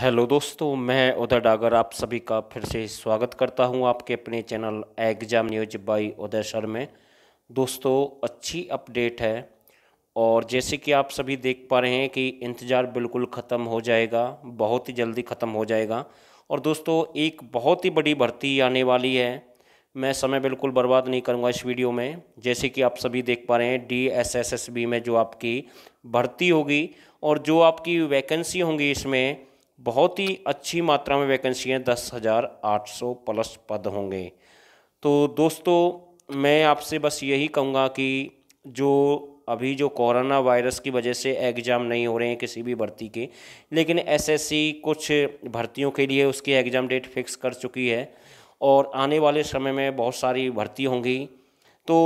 hello दोस्तों मैं उदय डागर आप सभी का फिर से स्वागत करता हूं आपके अपने channel exam news by Uday sir में दोस्तों अच्छी अपडेट है और जैसे कि आप सभी देख पा रहे हैं कि इंतज़ार बिल्कुल ख़त्म हो जाएगा बहुत ही जल्दी ख़त्म हो जाएगा और दोस्तों एक बहुत ही बड़ी भर्ती आने वाली है मैं समय बिल्कुल बर्बाद नहीं करूँगा इस वीडियो में जैसे कि आप सभी देख पा रहे हैं D S S S B में जो आपकी भर्ती होगी और जो आपकी वैकेंसी होंगी इसमें बहुत ही अच्छी मात्रा में वैकेंसियाँ दस हज़ार आठ सौ प्लस पद होंगे तो दोस्तों मैं आपसे बस यही कहूँगा कि जो अभी जो कोरोना वायरस की वजह से एग्ज़ाम नहीं हो रहे हैं किसी भी भर्ती के लेकिन एसएससी कुछ भर्तियों के लिए उसकी एग्ज़ाम डेट फिक्स कर चुकी है और आने वाले समय में बहुत सारी भर्ती होंगी तो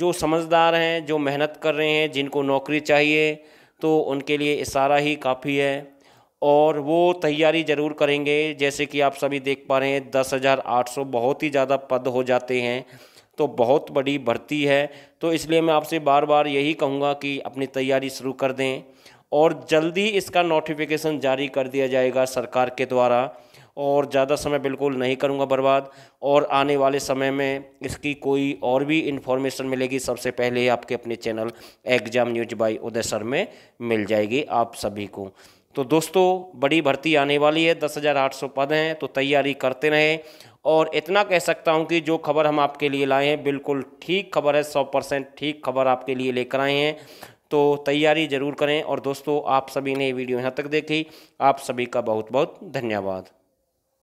जो समझदार हैं जो मेहनत कर रहे हैं जिनको नौकरी चाहिए तो उनके लिए इशारा ही काफ़ी है और वो तैयारी ज़रूर करेंगे जैसे कि आप सभी देख पा रहे हैं दस हज़ार आठ सौ बहुत ही ज़्यादा पद हो जाते हैं तो बहुत बड़ी भर्ती है तो इसलिए मैं आपसे बार बार यही कहूँगा कि अपनी तैयारी शुरू कर दें और जल्दी इसका नोटिफिकेशन जारी कर दिया जाएगा सरकार के द्वारा और ज़्यादा समय बिल्कुल नहीं करूँगा बर्बाद और आने वाले समय में इसकी कोई और भी इन्फॉर्मेशन मिलेगी सबसे पहले आपके अपने channel exam news by Uday sir में मिल जाएगी आप सभी को तो दोस्तों बड़ी भर्ती आने वाली है दस हज़ार आठ सौ पद हैं तो तैयारी करते रहें और इतना कह सकता हूं कि जो खबर हम आपके लिए लाए हैं बिल्कुल ठीक खबर है सौ परसेंट ठीक खबर आपके लिए लेकर आए हैं तो तैयारी ज़रूर करें और दोस्तों आप सभी ने वीडियो यहाँ तक देखी आप सभी का बहुत बहुत धन्यवाद